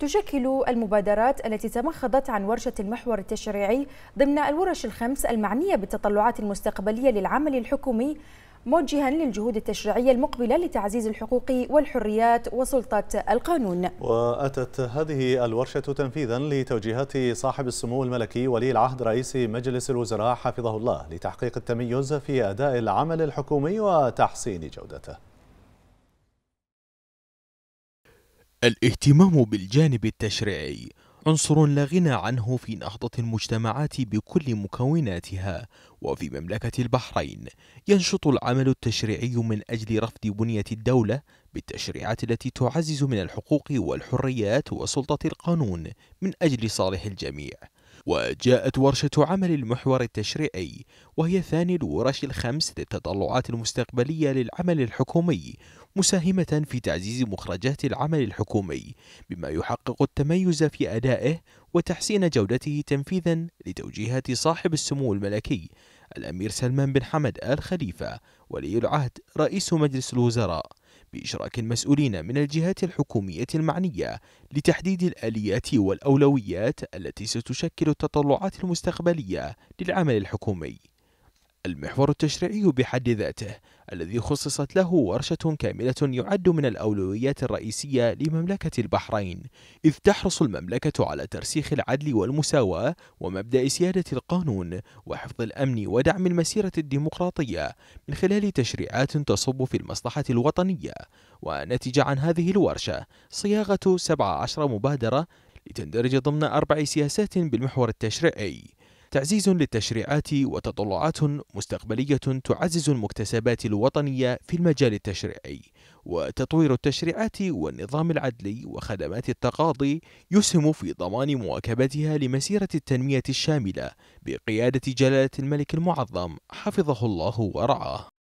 تشكل المبادرات التي تمخضت عن ورشة المحور التشريعي ضمن الورش الخمس المعنية بالتطلعات المستقبلية للعمل الحكومي موجها للجهود التشريعية المقبلة لتعزيز الحقوق والحريات وسلطة القانون وأتت هذه الورشة تنفيذا لتوجيهات صاحب السمو الملكي ولي العهد رئيس مجلس الوزراء حفظه الله لتحقيق التميز في أداء العمل الحكومي وتحسين جودته الاهتمام بالجانب التشريعي عنصر لا غنى عنه في نهضة المجتمعات بكل مكوناتها وفي مملكة البحرين ينشط العمل التشريعي من أجل رفض بنية الدولة بالتشريعات التي تعزز من الحقوق والحريات وسلطة القانون من أجل صالح الجميع وجاءت ورشة عمل المحور التشريعي وهي ثاني الورش الخمس للتطلعات المستقبلية للعمل الحكومي مساهمة في تعزيز مخرجات العمل الحكومي بما يحقق التميز في أدائه وتحسين جودته تنفيذا لتوجيهات صاحب السمو الملكي الأمير سلمان بن حمد آل خليفة ولي العهد رئيس مجلس الوزراء بإشراك المسؤولين من الجهات الحكومية المعنية لتحديد الآليات والأولويات التي ستشكل التطلعات المستقبلية للعمل الحكومي المحور التشريعي بحد ذاته الذي خصصت له ورشة كاملة يعد من الأولويات الرئيسية لمملكة البحرين إذ تحرص المملكة على ترسيخ العدل والمساواة ومبدأ سيادة القانون وحفظ الأمن ودعم المسيرة الديمقراطية من خلال تشريعات تصب في المصلحة الوطنية ونتج عن هذه الورشة صياغة 17 مبادرة لتندرج ضمن أربع سياسات بالمحور التشريعي تعزيز للتشريعات وتطلعات مستقبلية تعزز المكتسبات الوطنية في المجال التشريعي وتطوير التشريعات والنظام العدلي وخدمات التقاضي يسهم في ضمان مواكبتها لمسيرة التنمية الشاملة بقيادة جلالة الملك المعظم حفظه الله ورعاه